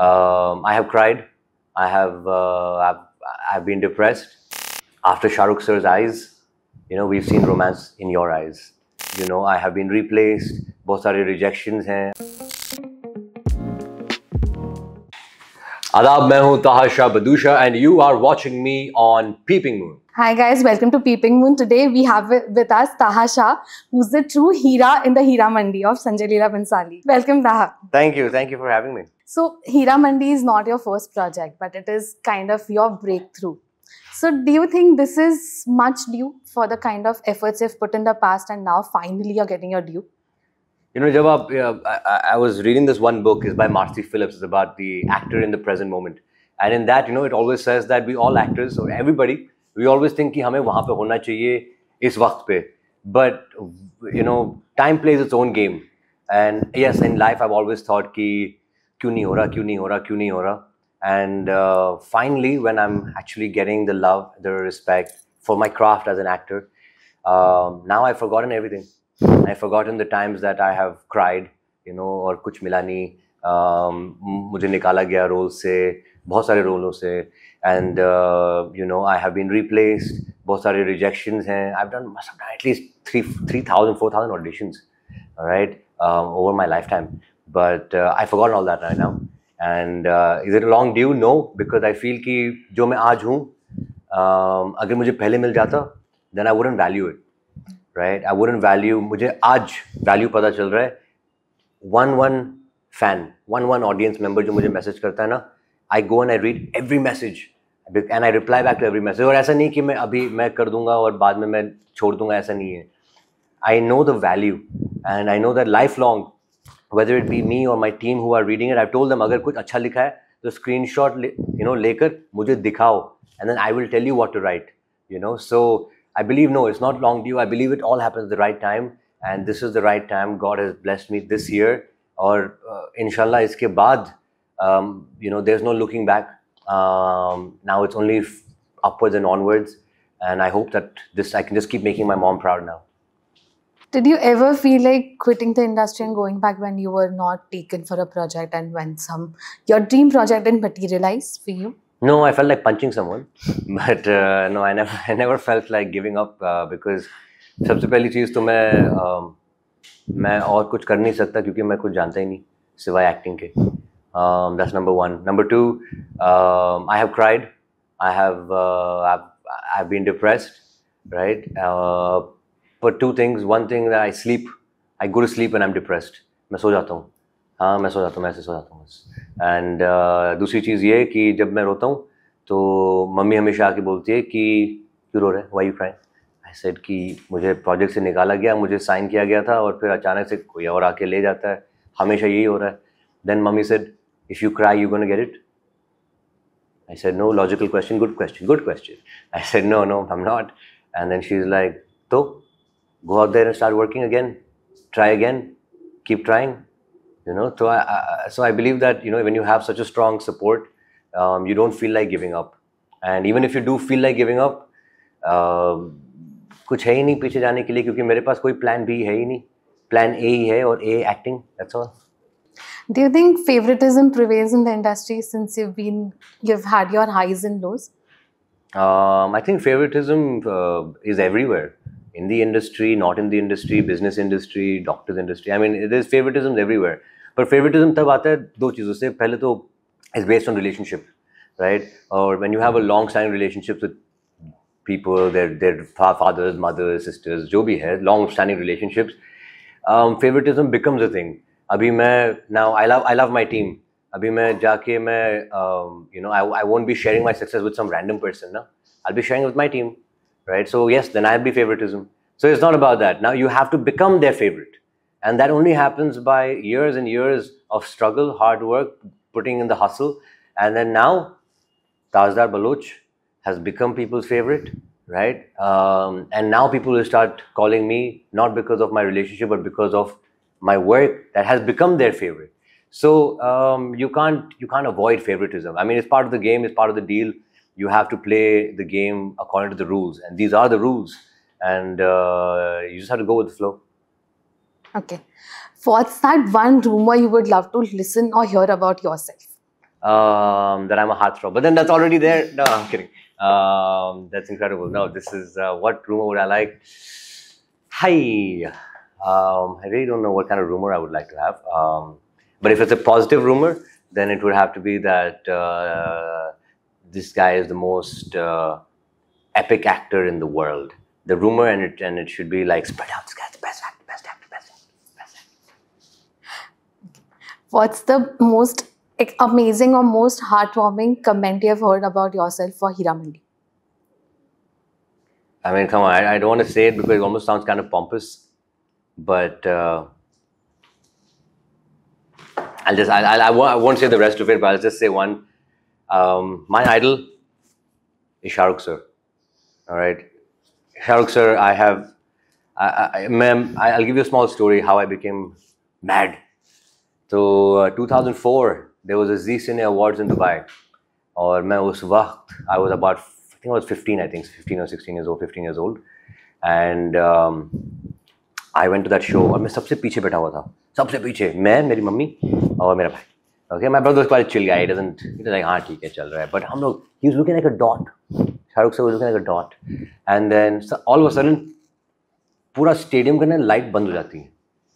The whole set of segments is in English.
Um, I have cried. I have uh, I've, I've been depressed. After Shahrukh sir's eyes, you know, we've seen romance in your eyes. You know, I have been replaced. are सारे rejections I am Taha Shah Badusha, and you are watching me on Peeping Moon. Hi guys, welcome to Peeping Moon. Today we have with us Tahasha, who's the true Hira in the Hira Mandi of Sanjay Leela Bansali. Welcome Taha. Thank you, thank you for having me. So Hira Mandi is not your first project, but it is kind of your breakthrough. So do you think this is much due for the kind of efforts you've put in the past and now finally you're getting your due? You know, Jawab, I, I, was reading this one book is by Marcy Phillips. It's about the actor in the present moment. And in that, you know, it always says that we all actors or everybody, we always think ki hame wahan pe hona chahiye is waqt pe. But, you know, time plays its own game. And yes, in life, I've always thought ki क्यों नहीं हो रहा क्यों नहीं हो रहा क्यों नहीं हो रहा and finally when I am actually getting the love the respect for my craft as an actor now I forgotten everything I forgotten the times that I have cried you know और कुछ मिला नहीं um, मुझे निकाला गया role से बहुत सारे रोलों से and you know I have been replaced बहुत सारे रिजेक्शन हैं I done at least three three thousand four thousand auditions right over my lifetime but I forgot all that I now and is it long due no because I feel कि जो मैं आज हूँ um, अगर मुझे पहले मिल जाता then I wouldn't value it right I wouldn't value मुझे आज वैल्यू पता चल रहा है one one fan one one audience member जो मुझे मैसेज करता है ना I go and I read every message and I reply back to every message और ऐसा नहीं कि मैं अभी मैं कर दूंगा और बाद में मैं छोड़ दूंगा ऐसा नहीं है I know the value and I know that lifelong whether it be me or my team who are reading it, I've told them अगर कुछ अच्छा लिखा है तो screenshot you know लेकर मुझे and then I will tell you what to write you know so I believe no it's not long due I believe it all happens at the right time and this is the right time God has blessed me this year or इंशाल्लाह इसके बाद you know there's no looking back um, now it's only upwards and onwards and I hope that this I can just keep making my mom proud now did you ever feel like quitting the industry and going back when you were not taken for a project and when some your dream project didn't materialize for you? No, I felt like punching someone, but uh, no, I never, I never felt like giving up uh, because सबसे पहली चीज़ तो मैं uh, मैं और कुछ कर नहीं सकता क्योंकि मैं कुछ जानता ही नहीं सिवाय एक्टिंग के that's number one number two I have cried I have I been depressed right पर two things one thing I sleep I good sleep and I am depressed मैं सो जाता हूँ हाँ मैं सो जाता हूँ मैं ऐसे सो जाता हूँ बस एंड uh, दूसरी चीज़ ये कि जब मैं रोता हूँ तो मम्मी हमेशा आके बोलती है कि क्यों रो रहे वाई यू आई सेड कि मुझे प्रोजेक्ट से निकाला गया मुझे साइन किया गया था और फिर अचानक से कोई और आके ले जाता है हमेशा यही हो रहा है then mummy said if you cry you gonna get it I said, no, logical question, good question, good question. I said, no, no, I'm not. And then she's like, तो go out there and start working again, try again, keep trying. You know, so I, I so I believe that you know when you have such a strong support, um, you don't feel like giving up. And even if you do feel like giving up, uh, कुछ है ही नहीं पीछे जाने के लिए क्योंकि मेरे पास कोई प्लान बी ही नहीं प्लान ए और A acting Do you think favoritism prevails in the industry since you've been you've had your highs and lows? Um, I think favoritism uh, is everywhere in the industry, not in the industry, business industry, doctors industry. I mean, there's favoritism everywhere. But favoritism तब आता है दो चीज़ों से पहले तो is based on relationship, right? Or when you have a long-standing relationship with people, their their fathers, mothers, sisters, जो भी है, long-standing relationships, um, favoritism becomes a thing. अभी now I love I love my team. अभी मैं जाके um, you know I I won't be sharing my success with some random person I'll be sharing with my team, right? So yes, then I'll be favoritism. So it's not about that. Now you have to become their favorite. And that only happens by years and years of struggle, hard work, putting in the hustle. And then now, Tajdar Baloch has become people's favorite, right? Um, and now people will start calling me, not because of my relationship, but because of my work that has become their favorite. So um, you can't you can't avoid favoritism. I mean, it's part of the game. It's part of the deal. You have to play the game according to the rules, and these are the rules and uh, you just have to go with the flow. Okay. What's that one rumor you would love to listen or hear about yourself? Um, that I'm a heartthrob, but then that's already there. No, I'm kidding. Um, that's incredible. No, this is uh, what rumor would I like? Hi. Um, I really don't know what kind of rumor I would like to have. Um, but if it's a positive rumor, then it would have to be that uh, this guy is the most uh, epic actor in the world the rumor and it and it should be like spread out, the best best best best What's the most amazing or most heartwarming comment you have heard about yourself for Hiramandi? I mean, come on, I, I don't want to say it because it almost sounds kind of pompous, but uh, I'll just, I'll, I'll, I, will i will not say the rest of it, but I'll just say one. Um, my idol is Rukh sir, all right? Sharuk sir, I have, I, I, ma'am, I, will give you a small story how I became mad. So, uh, 2004, there was a Zee Z-Cine Awards in Dubai. Or I was about, I think I was 15, I think, 15 or 16 years old, 15 years old. And um, I went to that show. I was sitting behind the first time. me, my mother, and my brother. Okay, my brother was quite a chill guy. He doesn't, he's like, ah, okay, it's going But I'm looking like a dot. Shahrukh sir was looking like a dot. And then all of a sudden, pura stadium ka light band ho jati.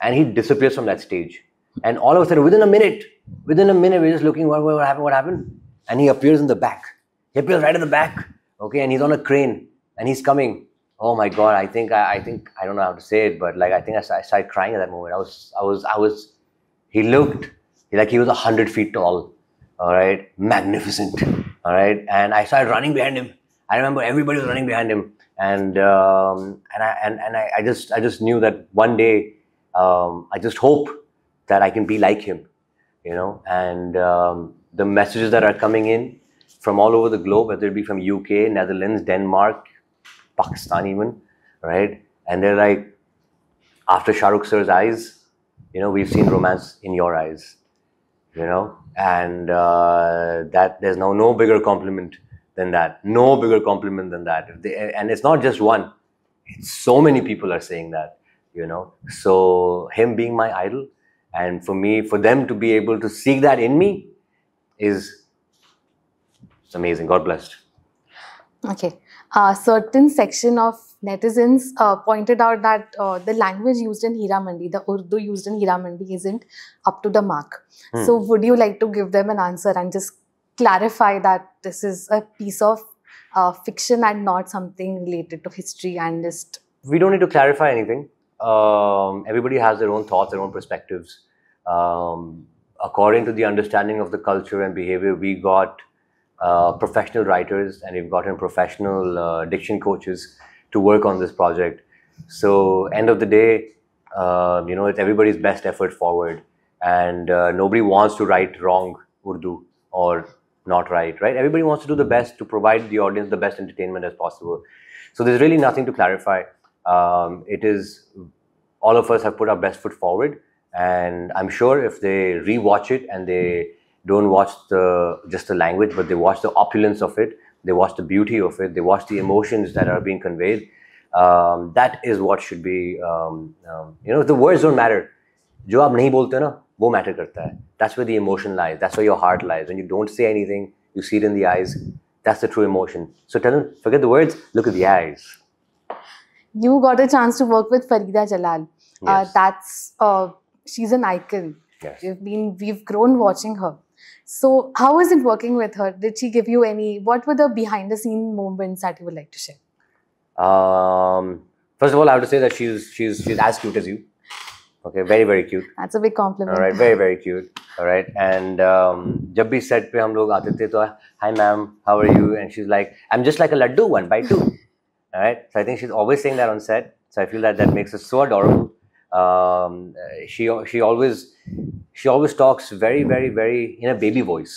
And he disappears from that stage. And all of a sudden, within a minute, within a minute, we're just looking, what, happened, what happened? And he appears in the back. He appears right in the back. Okay, and he's on a crane. And he's coming. Oh my God, I think, I, think, I don't know how to say it, but like, I think I, I started crying at that moment. I was, I was, I was, he looked like he was a hundred feet tall. All right, magnificent. All right, and I started running behind him. I remember everybody was running behind him, and um, and I and, and I, I, just I just knew that one day um, I just hope that I can be like him, you know. And um, the messages that are coming in from all over the globe, whether it be from UK, Netherlands, Denmark, Pakistan, even, right? And they're like, after Shahrukh sir's eyes, you know, we've seen romance in your eyes, you know, and uh, that there's now no bigger compliment than that. No bigger compliment than that. They, and it's not just one. It's so many people are saying that, you know. So him being my idol, and for me, for them to be able to seek that in me, is it's amazing. God blessed. Okay. Uh, certain section of netizens uh, pointed out that uh, the language used in Hiramandi, the Urdu used in Hiramandi, isn't up to the mark. Hmm. So, would you like to give them an answer and just clarify that this is a piece of uh, fiction and not something related to history and just. We don't need to clarify anything. Um, everybody has their own thoughts, their own perspectives. Um, according to the understanding of the culture and behavior, we got uh, professional writers and we've gotten professional uh, diction coaches to work on this project. So, end of the day, um, you know, it's everybody's best effort forward, and uh, nobody wants to write wrong Urdu or not right, right? Everybody wants to do the hmm. best to provide the audience the best entertainment as possible. So there's really nothing to clarify. Um, it is all of us have put our best foot forward, and I'm sure if they re-watch it and they don't watch the just the language, but they watch the opulence of it, they watch the beauty of it, they watch the emotions that are being conveyed. Um, that is what should be. Um, um you know, the words don't matter. जो आप नहीं बोलते ना वो matter करता है that's way the emotion lies that's way your heart lies and you don't say anything you see it in the eyes that's the true emotion so tell forget the words look at the eyes You got a chance to work with Farida Jalal. Uh, that's uh, she's an icon. Yes. We've been we've grown watching her. So was it working with her? Did she give you any? What were the behind the scene moments that you would like to share? Um, first of all, I have to say that she's she's she's as cute as you. Okay, very very cute. That's a big compliment. All right, very very cute. All right, and um, when we set pe hum log aate the, to, hi ma'am, how are you? And she's like, I'm just like a laddu one by two. All right, so I think she's always saying that on set. So I feel that that makes her so adorable. Um, she she always she always talks very very very in a baby voice,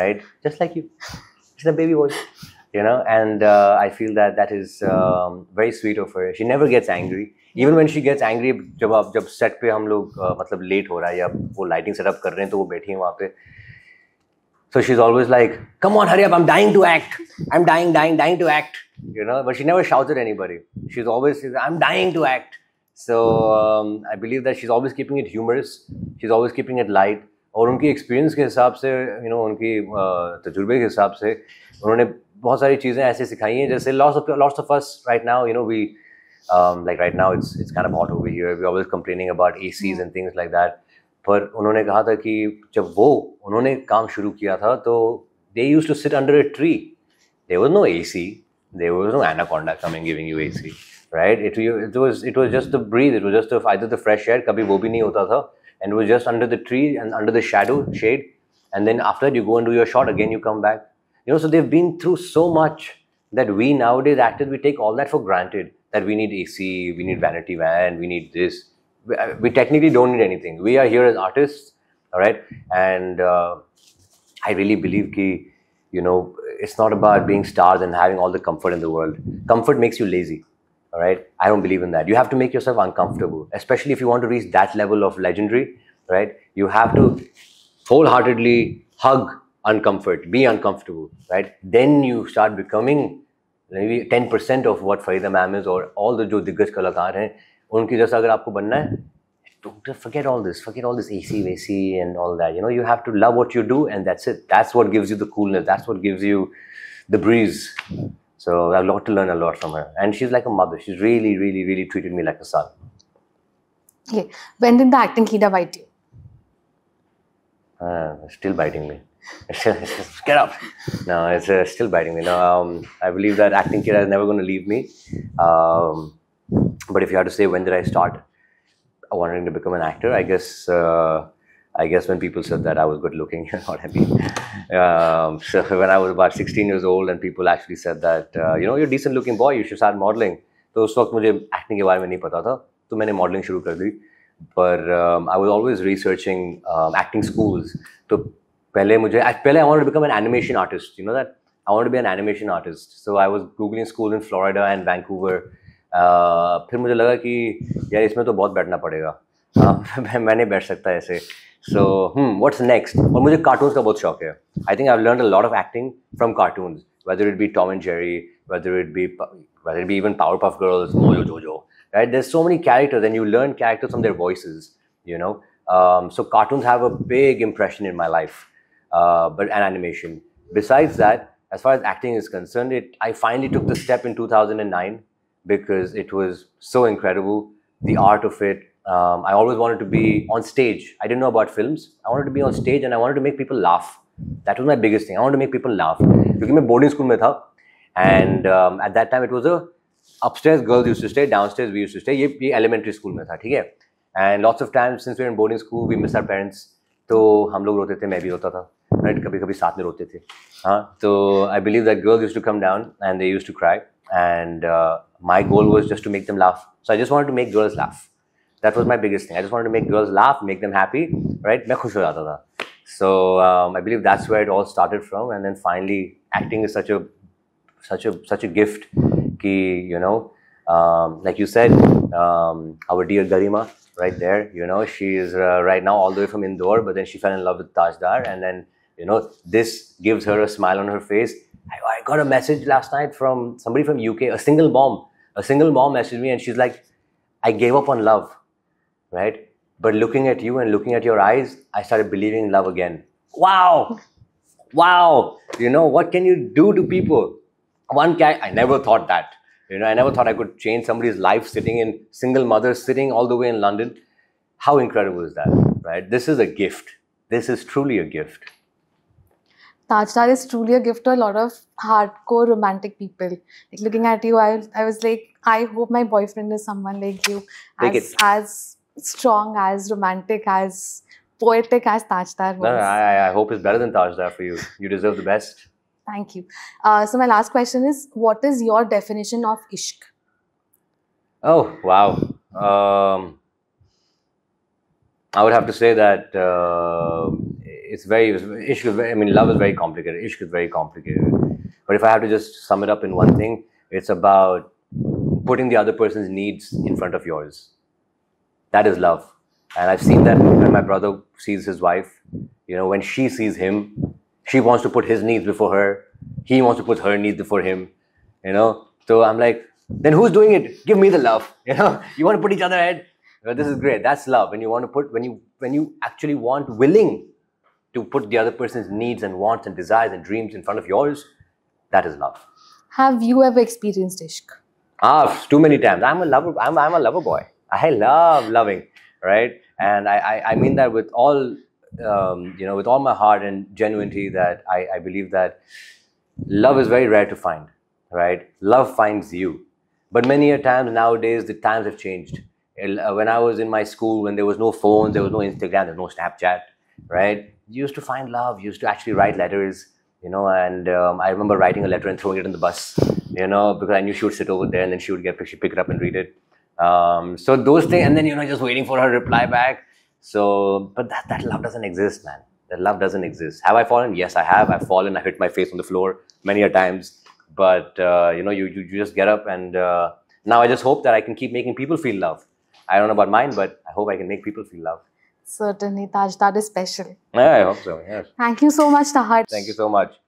right? Just like you, in a baby voice you know and uh, i feel that that is um, very sweet of her she never gets angry even when she gets angry जब जब set पे हम लोग uh, मतलब late हो रहा है या वो लाइटिंग सेटअप कर रहे हैं तो वो बैठी हैं वहाँ पे So she's always like, come on, hurry up, I'm dying to act. I'm dying, dying, dying to act. You know, but she never shouts at anybody. She's always, I'm dying to act. So um, I believe that she's always keeping it humorous. She's always keeping it light. और उनकी experience के हिसाब से you know उनकी तजुर्बे के हिसाब से उन्होंने बहुत सारी चीज़ें ऐसे सिखाई हैं जैसे lots of lots of right now you know we like right now it's it's can about hot over here we always complaining about A Cs and things like that पर उन्होंने कहा था कि जब वो उन्होंने काम शुरू किया था तो they used to sit under a tree they was no A C they was no anaconda coming giving you A C right it it was it was just the breath it was just I the fresh air कभी वो भी नहीं होता था and it was just under the tree and under the shadow shade. And then after that, you go and do your shot again. You come back. You know, so they've been through so much that we nowadays actors we take all that for granted. That we need AC, we need vanity van, we need this. We, uh, we technically don't need anything. We are here as artists, all right. And uh, I really believe that you know it's not about being stars and having all the comfort in the world. Comfort makes you lazy. All right. I don't believe in that. You have to make yourself uncomfortable, especially if you want to reach that level of legendary, right? You have to wholeheartedly hug uncomfort, be uncomfortable, right? Then you start becoming maybe 10% of what Farida ma'am is or all the जो दिग्गज कलाकार हैं उनकी जैसा अगर आपको बनना है don't forget all this forget all this ac ac and all that you know you have to love what you do and that's it that's what gives you the coolness that's what gives you the breeze so I've got to learn a lot from her. And she's like a mother. She's really, really, really treated me like a son. Okay. When did the acting Kida bite you? Uh, still biting me. Get up. No, it's uh, still biting me. No, um, I believe that acting Kida is never going to leave me. Um, but if you had to say when did I start wanting to become an actor, I guess uh, I guess when people said that I was good looking, you know what I mean. Um, so when I was about 16 years old and people actually said that, uh, you know, you're a decent looking boy, you should start modeling. तो उस वक्त मुझे acting के बारे में नहीं पता था तो मैंने मॉडलिंग शुरू कर दी पर I was always researching acting schools तो पहले मुझे पहले I want become an animation artist you know that I want be an animation artist so I was googling school in Florida and Vancouver फिर मुझे लगा कि यार इसमें तो बहुत बैठना पड़ेगा मैं नहीं बैठ सकता ऐसे so, hmm, what's next? और मुझे cartoons का बहुत शौक है. I think I've learned a lot of acting from cartoons, whether it be Tom and Jerry, whether it be whether it be even Powerpuff Girls, Mojo Jojo. Right? There's so many characters, and you learn characters from their voices. You know, um, so cartoons have a big impression in my life, uh, but and animation. Besides that, as far as acting is concerned, it I finally took the step in 2009 because it was so incredible. The art of it, um, I always wanted to be on stage. I didn't know about films. I wanted to be on stage and I wanted to make people laugh. That was my biggest thing. I wanted to make people laugh. क्योंकि मैं boarding school में था and um, at that time it was a upstairs girls used to stay, downstairs we used to stay. ये ये elementary school में था, ठीक है? And lots of times since we were in boarding school we miss our parents. तो हम लोग रोते थे, मैं भी रोता था. Right? कभी कभी साथ में रोते थे. हाँ, तो I believe that girls used to come down and they used to cry and uh, my goal was just to make them laugh. So I just wanted to make girls laugh. That was my biggest thing. I just wanted to make girls laugh, make them happy, right? So um, I believe that's where it all started from, and then finally, acting is such a such a such a gift. Ki you know, um, like you said, um, our dear Garima, right there. You know, she is uh, right now all the way from Indore, but then she fell in love with Tajdar, and then you know, this gives her a smile on her face. I, I got a message last night from somebody from UK, a single mom. A single mom messaged me, and she's like, "I gave up on love." right? But looking at you and looking at your eyes, I started believing in love again. Wow! Wow! You know, what can you do to people? One guy, I never thought that. You know, I never thought I could change somebody's life sitting in single mother, sitting all the way in London. How incredible is that, right? This is a gift. This is truly a gift. Tajdar is truly a gift to a lot of hardcore romantic people. Like looking at you, I, I was like, I hope my boyfriend is someone like you. As, as strong as romantic as poetic as Tajdar was. No, no I, I, hope it's better than Tajdar for you. You deserve the best. Thank you. Uh, so my last question is, what is your definition of ishq? Oh, wow. Um, I would have to say that uh, it's very, ishq is very, I mean, love is very complicated. Ishq is very complicated. But if I have to just sum it up in one thing, it's about putting the other person's needs in front of yours that is love and i've seen that when my brother sees his wife you know when she sees him she wants to put his needs before her he wants to put her needs before him you know so i'm like then who's doing it give me the love you know you want to put each other ahead well, this is great that's love when you want to put when you when you actually want willing to put the other person's needs and wants and desires and dreams in front of yours that is love have you ever experienced ishq ah too many times i'm a lover i'm, I'm a lover boy I love loving, right? And I, I, I mean that with all um, you know, with all my heart and genuinity. that I, I believe that love is very rare to find, right? Love finds you. But many a times nowadays, the times have changed. Uh, when I was in my school, when there was no phones, there was no Instagram, there was no Snapchat, right? You used to find love, you used to actually write letters, you know, and um, I remember writing a letter and throwing it in the bus, you know, because I knew she would sit over there and then she would get, she pick it up and read it. Um, so those things, and then you know, just waiting for her reply back. So, but that that love doesn't exist, man. That love doesn't exist. Have I fallen? Yes, I have. I've fallen. I hit my face on the floor many a times. But uh, you know, you, you, you just get up, and uh, now I just hope that I can keep making people feel love. I don't know about mine, but I hope I can make people feel love. Certainly, Taj, that is special. Yeah, I hope so. Yes. Thank you so much, Taj. Thank you so much.